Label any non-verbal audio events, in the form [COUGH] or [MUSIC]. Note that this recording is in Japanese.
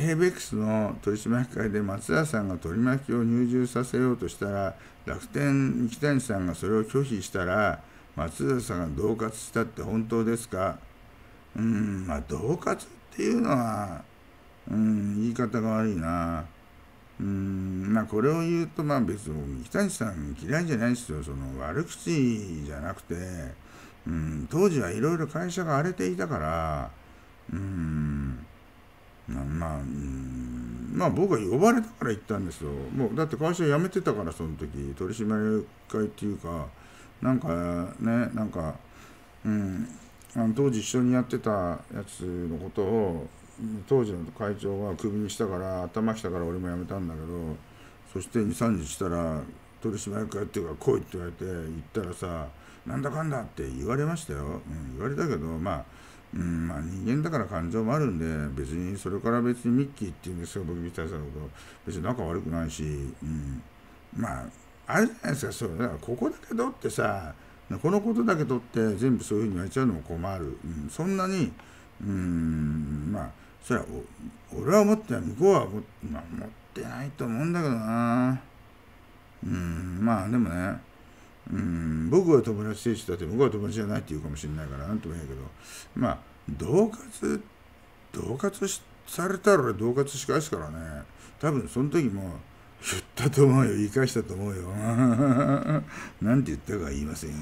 ヘベックスの取締役会で松田さんが取り巻きを入住させようとしたら、楽天、三木谷さんがそれを拒否したら、松田さんが恫喝したって本当ですかうん、まあ、恫喝っていうのは、うん、言い方が悪いな。うん、まあ、これを言うと、まあ別に三木谷さん嫌いじゃないですよ。その悪口じゃなくて、うん、当時はいろいろ会社が荒れていたから、うん、まあ、ん、まあ僕は呼ばれたから行ったんですよ。もうだって会社辞めてたからその時取締役会っていうかなんかねなんか、うん、あの当時一緒にやってたやつのことを当時の会長はクビにしたから頭きたから俺も辞めたんだけどそして23日したら取締役会っていうか来いって言われて行ったらさなんだかんだって言われましたよ、うん、言われたけどまあうんまあ、人間だから感情もあるんで別にそれから別にミッキーっていうんですよ僕みたいなこと別に仲悪くないし、うん、まああれじゃないですかそうだからここだけ取ってさこのことだけ取って全部そういうふうに言われちゃうのも困る、うん、そんなにうんまあそりゃ俺は思ってない向こうは思,、まあ、持ってないと思うんだけどなうんまあでもねうん僕は友達選手だって僕は友達じゃないって言うかもしれないからなんとも言えんけどまあ同活同活されたら同活し返すからね多分その時も言ったと思うよ言い返したと思うよ [LAUGHS] なんて言ったか言いません